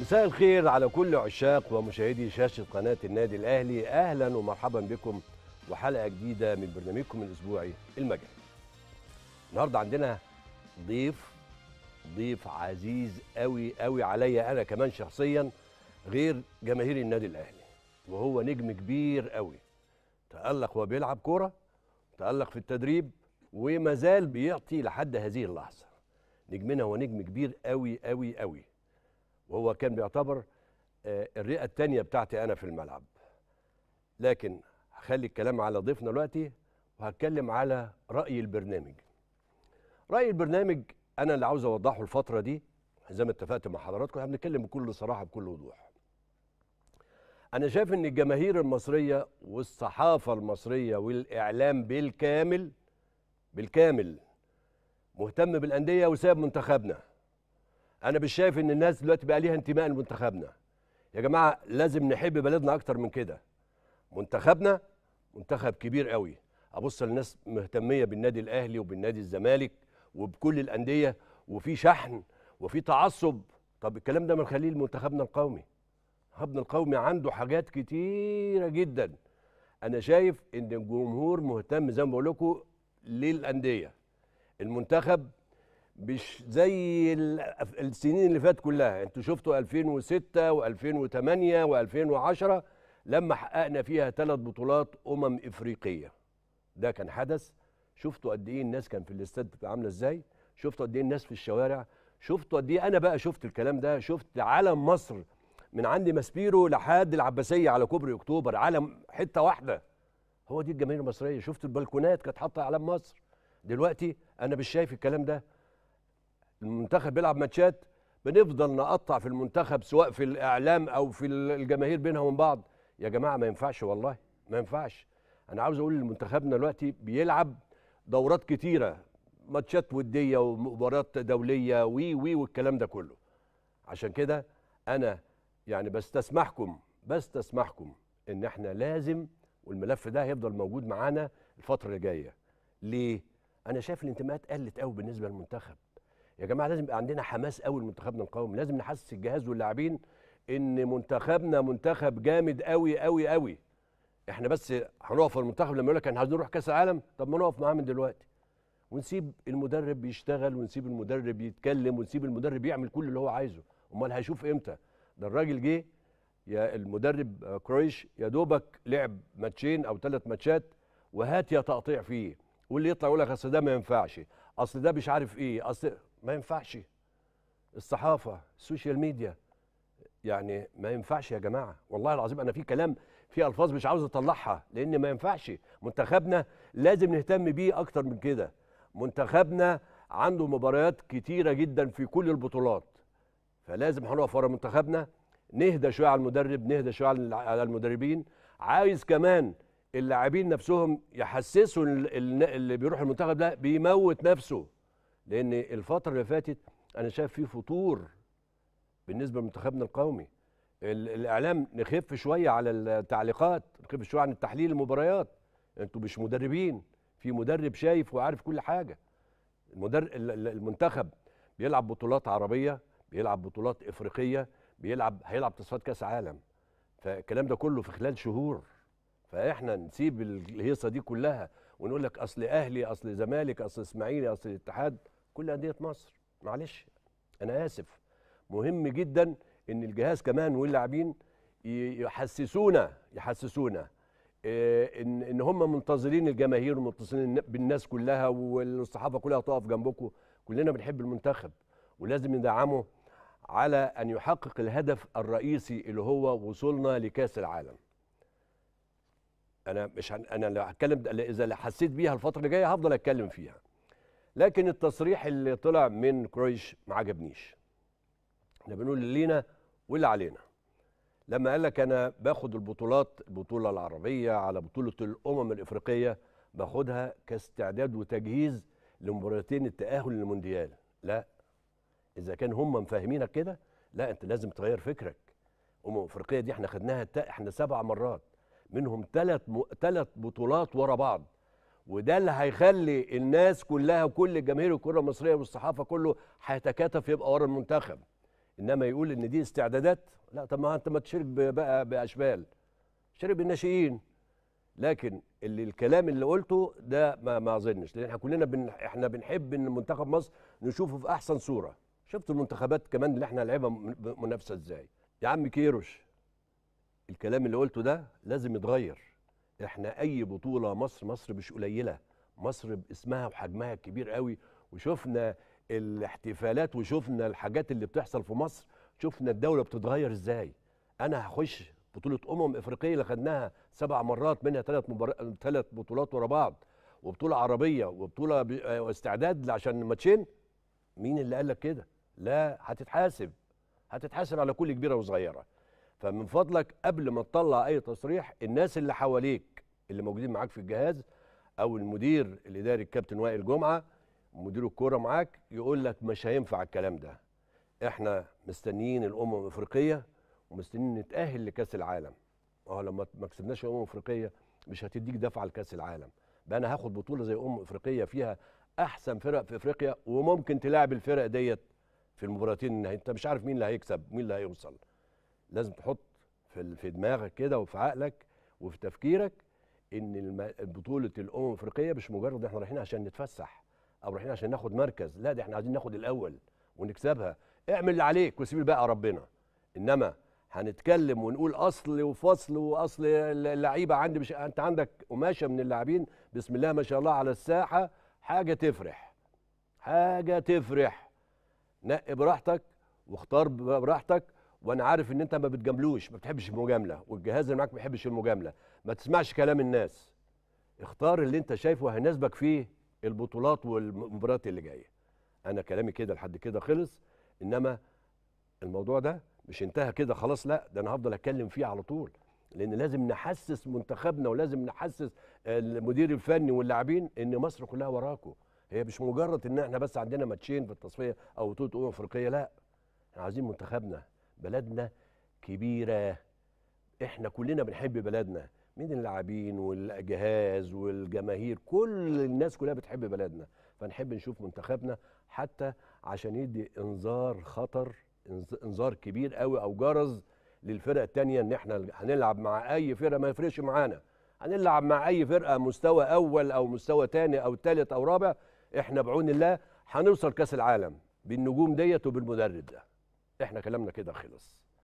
مساء الخير على كل عشاق ومشاهدي شاشة قناة النادي الأهلي أهلا ومرحبا بكم وحلقة جديدة من برنامجكم الأسبوعي المجال النهاردة عندنا ضيف ضيف عزيز قوي قوي عليا أنا كمان شخصيا غير جماهير النادي الأهلي وهو نجم كبير قوي تألق وهو بيلعب كورة تألق في التدريب وما زال بيعطي لحد هذه اللحظة نجمنا هو نجم كبير قوي قوي قوي وهو كان بيعتبر آه، الرئه الثانيه بتاعتي انا في الملعب لكن هخلي الكلام على ضيفنا دلوقتي وهتكلم على راي البرنامج راي البرنامج انا اللي عاوز اوضحه الفتره دي زي ما اتفقت مع حضراتكم احنا بنتكلم بكل صراحه بكل وضوح انا شايف ان الجماهير المصريه والصحافه المصريه والاعلام بالكامل بالكامل مهتم بالانديه وساب منتخبنا انا مش شايف ان الناس دلوقتي بقى ليها انتماء لمنتخبنا يا جماعه لازم نحب بلدنا اكتر من كده منتخبنا منتخب كبير قوي ابص للناس مهتميه بالنادي الاهلي وبالنادي الزمالك وبكل الانديه وفي شحن وفي تعصب طب الكلام ده ما نخليه لمنتخبنا القومي منتخبنا القومي عنده حاجات كتيره جدا انا شايف ان الجمهور مهتم زي ما بقول لكم للانديه المنتخب مش زي السنين اللي فاتت كلها انتوا شفتوا 2006 و2008 و2010 لما حققنا فيها ثلاث بطولات امم افريقيه ده كان حدث شفتوا قد ايه الناس كان في الاستاد عامله ازاي شفتوا قد ايه الناس في الشوارع شفتوا قد ايه انا بقى شفت الكلام ده شفت علم مصر من عند ماسبيرو لحد العباسيه على كوبري اكتوبر علم حته واحده هو دي الجماهير المصريه شفت البلكونات كانت حاطه علم مصر دلوقتي انا مش شايف الكلام ده المنتخب بيلعب ماتشات بنفضل نقطع في المنتخب سواء في الاعلام او في الجماهير بينها وبين بعض يا جماعه ما ينفعش والله ما ينفعش انا عاوز اقول لمنتخبنا دلوقتي بيلعب دورات كتيره ماتشات وديه ومباريات دوليه وي وي والكلام ده كله عشان كده انا يعني بستسمحكم بستسمحكم ان احنا لازم والملف ده هيفضل موجود معانا الفتره اللي جايه ليه انا شايف الانتماءات قلت قوي بالنسبه للمنتخب يا جماعه لازم يبقى عندنا حماس قوي لمنتخبنا القومي لازم نحسس الجهاز واللاعبين ان منتخبنا منتخب جامد قوي قوي قوي احنا بس هنقف المنتخب لما يقول لك احنا عايزين نروح كاس العالم طب ما نقف معاه من دلوقتي ونسيب المدرب يشتغل ونسيب المدرب يتكلم ونسيب المدرب يعمل كل اللي هو عايزه امال هيشوف امتى ده الراجل جه يا المدرب كرويش يا دوبك لعب ماتشين او ثلاث ماتشات وهات يا تقطيع فيه واللي يطلع يقول لك اصل ده ما ينفعش اصل ده مش عارف ايه اصل ما ينفعش الصحافه السوشيال ميديا يعني ما ينفعش يا جماعه والله العظيم انا في كلام في الفاظ مش عاوز اطلعها لان ما ينفعش منتخبنا لازم نهتم بيه اكتر من كده منتخبنا عنده مباريات كتيره جدا في كل البطولات فلازم هنقف ورا منتخبنا نهدى شويه على المدرب نهدى شويه على المدربين عايز كمان اللاعبين نفسهم يحسسوا اللي بيروح المنتخب ده بيموت نفسه لان الفتره اللي فاتت انا شايف في فطور بالنسبه لمنتخبنا القومي الاعلام نخف شويه على التعليقات نخف شويه عن التحليل المباريات انتوا مش مدربين في مدرب شايف وعارف كل حاجه المدر... المنتخب بيلعب بطولات عربيه بيلعب بطولات افريقيه بيلعب هيلعب تصفيات كاس عالم فالكلام ده كله في خلال شهور فاحنا نسيب الهيصه دي كلها ونقول لك اصل اهلي اصل زمالك اصل اسماعيلي اصل الاتحاد كل انديه مصر معلش انا اسف مهم جدا ان الجهاز كمان واللاعبين يحسسونا يحسسونا آه، ان ان هم منتظرين الجماهير ومتصلين بالناس كلها والصحافه كلها تقف جنبكم كلنا بنحب المنتخب ولازم ندعمه على ان يحقق الهدف الرئيسي اللي هو وصولنا لكاس العالم انا مش هن... انا لو هتكلم اذا حسيت بيها الفتره اللي جايه هفضل اتكلم فيها لكن التصريح اللي طلع من كرويش ما عجبنيش احنا بنقول اللي لينا واللي علينا لما قال لك انا باخد البطولات البطوله العربيه على بطوله الامم الافريقيه باخدها كاستعداد وتجهيز لمباراتين التاهل للمونديال لا اذا كان هم مفهمينك كده لا انت لازم تغير فكرك امم افريقيه دي احنا خدناها احنا سبع مرات منهم ثلاث ثلاث بطولات ورا بعض وده اللي هيخلي الناس كلها وكل جماهير الكره المصريه والصحافه كله هيتكاتف يبقى ورا المنتخب انما يقول ان دي استعدادات لا طب ما انت ما تشارك بقى باشبال شارك بالناشئين لكن اللي الكلام اللي قلته ده ما ما اظنش لان احنا كلنا بن احنا بنحب ان منتخب مصر نشوفه في احسن صوره شفت المنتخبات كمان اللي احنا لعبها منافسه ازاي يا عم كيروش الكلام اللي قلته ده لازم يتغير احنا اي بطوله مصر مصر مش قليله مصر باسمها وحجمها الكبير قوي وشفنا الاحتفالات وشفنا الحاجات اللي بتحصل في مصر شفنا الدوله بتتغير ازاي انا هخش بطوله امم افريقيه اللي خدناها سبع مرات منها ثلاث مبار... ثلاث بطولات ورا بعض وبطوله عربيه وبطوله ب... استعداد عشان ماتشين مين اللي قال لك كده لا هتتحاسب هتتحاسب على كل كبيره وصغيره فمن فضلك قبل ما تطلع اي تصريح الناس اللي حواليك اللي موجودين معاك في الجهاز او المدير الاداري الكابتن وائل جمعه مدير الكوره معاك يقول لك مش هينفع الكلام ده احنا مستنيين الامم الافريقيه ومستنيين نتاهل لكاس العالم اه لما ما كسبناش الامم الافريقيه مش هتديك دفعه لكاس العالم بقى انا هاخد بطوله زي امم افريقيه فيها احسن فرق في افريقيا وممكن تلاعب الفرق ديت في المباراتين انت مش عارف مين اللي هيكسب مين اللي هيوصل لازم تحط في في دماغك كده وفي عقلك وفي تفكيرك ان بطوله الامم الافريقيه مش مجرد احنا رايحين عشان نتفسح او رايحين عشان ناخد مركز لا ده احنا عايزين ناخد الاول ونكسبها اعمل اللي عليك وسيب بقى ربنا انما هنتكلم ونقول اصل وفصل واصل اللعيبه عندي مش انت عندك قماشه من اللاعبين بسم الله ما شاء الله على الساحه حاجه تفرح حاجه تفرح نقي براحتك واختار براحتك وانا عارف ان انت ما بتجاملوش ما بتحبش المجامله والجهاز اللي معاك ما بيحبش المجامله ما تسمعش كلام الناس اختار اللي انت شايفه هيناسبك فيه البطولات والمباريات اللي جايه انا كلامي كده لحد كده خلص انما الموضوع ده مش انتهى كده خلاص لا ده انا هفضل اتكلم فيه على طول لان لازم نحسس منتخبنا ولازم نحسس المدير الفني واللاعبين ان مصر كلها وراكم هي مش مجرد ان احنا بس عندنا ماتشين في التصفيه او بطوله أمم افريقيه لا احنا عايزين منتخبنا بلدنا كبيره احنا كلنا بنحب بلدنا من اللاعبين والجهاز والجماهير كل الناس كلها بتحب بلدنا فنحب نشوف منتخبنا حتى عشان يدي انذار خطر انذار كبير قوي او جرز للفرق التانية ان احنا هنلعب مع اي فرقه ما يفرقش معانا هنلعب مع اي فرقه مستوى اول او مستوى تاني او تالت او رابع احنا بعون الله هنوصل كاس العالم بالنجوم ديت وبالمدرب ده احنا كلامنا كده خلص